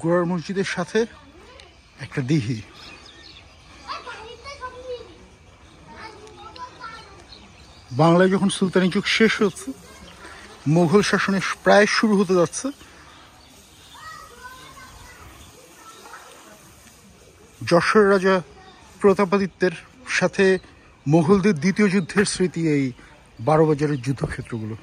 গোড়ার মসজিদের সাথে একটা দিহি বাংলায় যখন সুলতানি যুগ শেষ হচ্ছে মুঘল শাসনের প্রায় শুরু হতে যাচ্ছে যশোর রাজা প্রতাপাদিত্যের সাথে মোঘলদের দ্বিতীয় যুদ্ধের স্মৃতি এই বারো বাজারের যুদ্ধক্ষেত্রগুলো